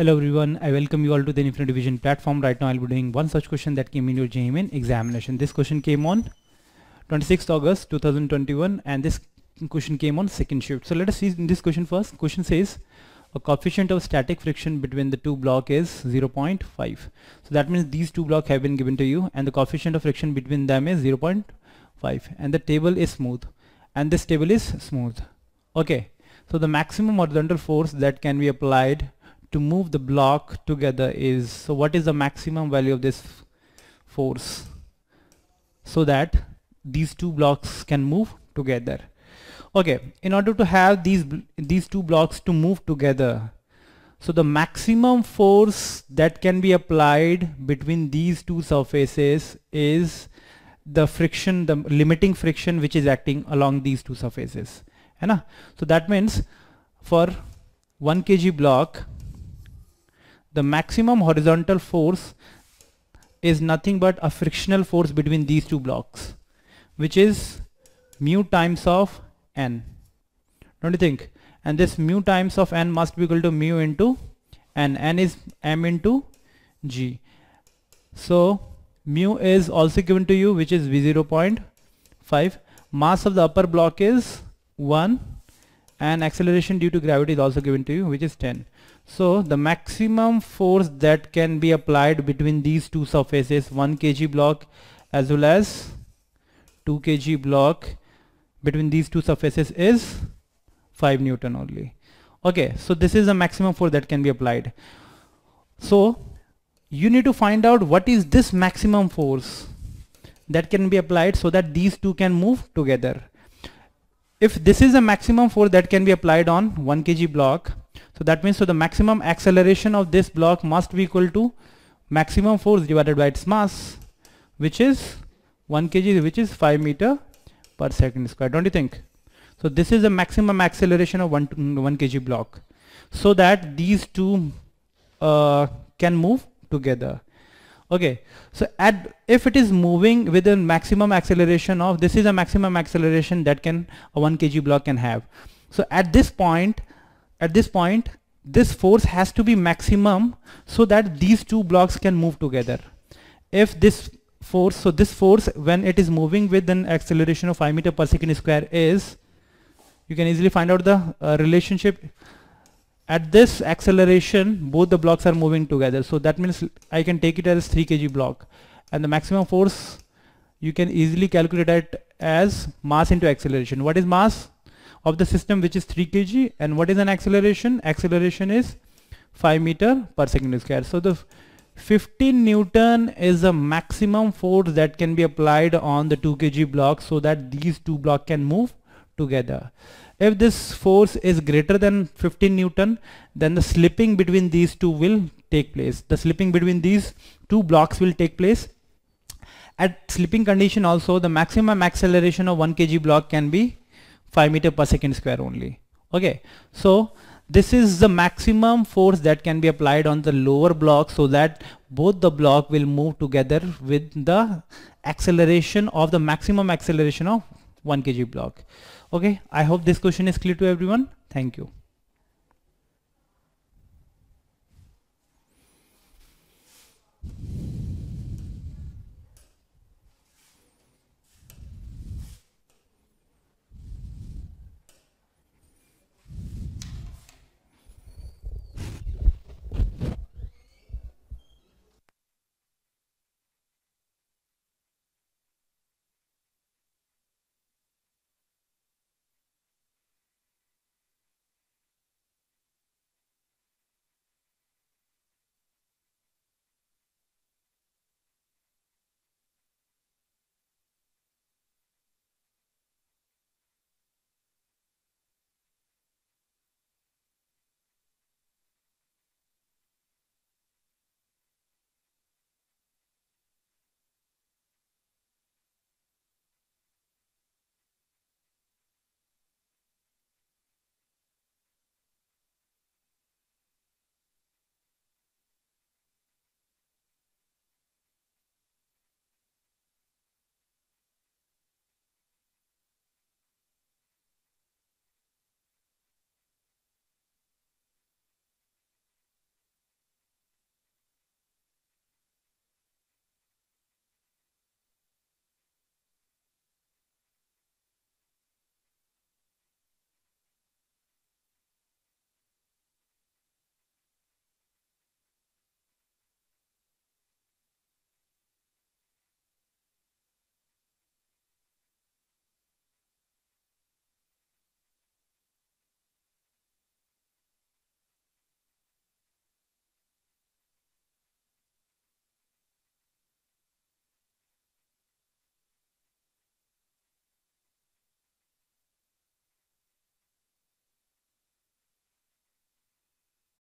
Hello everyone, I welcome you all to the Infinite Division platform. Right now I'll be doing one such question that came in your JMN examination. This question came on 26th August 2021 and this question came on second shift. So let us see this question first. Question says a coefficient of static friction between the two block is 0.5. So that means these two blocks have been given to you and the coefficient of friction between them is 0.5 and the table is smooth and this table is smooth. Okay, so the maximum horizontal force that can be applied to move the block together is so what is the maximum value of this force so that these two blocks can move together okay in order to have these these two blocks to move together so the maximum force that can be applied between these two surfaces is the friction the limiting friction which is acting along these two surfaces so that means for 1 kg block the maximum horizontal force is nothing but a frictional force between these two blocks which is mu times of n don't you think and this mu times of n must be equal to mu into n n is m into g so mu is also given to you which is v0.5 mass of the upper block is 1 and acceleration due to gravity is also given to you which is 10 so the maximum force that can be applied between these two surfaces 1 kg block as well as 2 kg block between these two surfaces is 5 Newton only. Okay, so this is the maximum force that can be applied. So you need to find out what is this maximum force that can be applied so that these two can move together. If this is a maximum force that can be applied on 1 kg block, so that means so the maximum acceleration of this block must be equal to maximum force divided by its mass which is 1 kg which is 5 meter per second square don't you think so this is the maximum acceleration of 1 1 kg block so that these two uh, can move together okay so at if it is moving with a maximum acceleration of this is a maximum acceleration that can a 1 kg block can have so at this point at this point this force has to be maximum so that these two blocks can move together if this force so this force when it is moving with an acceleration of 5 meter per second square is you can easily find out the uh, relationship at this acceleration both the blocks are moving together so that means I can take it as 3 kg block and the maximum force you can easily calculate it as mass into acceleration what is mass of the system which is 3 kg and what is an acceleration? Acceleration is 5 meter per second square. So the 15 Newton is the maximum force that can be applied on the 2 kg block so that these two blocks can move together. If this force is greater than 15 Newton then the slipping between these two will take place. The slipping between these two blocks will take place. At slipping condition also the maximum acceleration of 1 kg block can be 5 meter per second square only okay so this is the maximum force that can be applied on the lower block so that both the block will move together with the acceleration of the maximum acceleration of 1 kg block okay i hope this question is clear to everyone thank you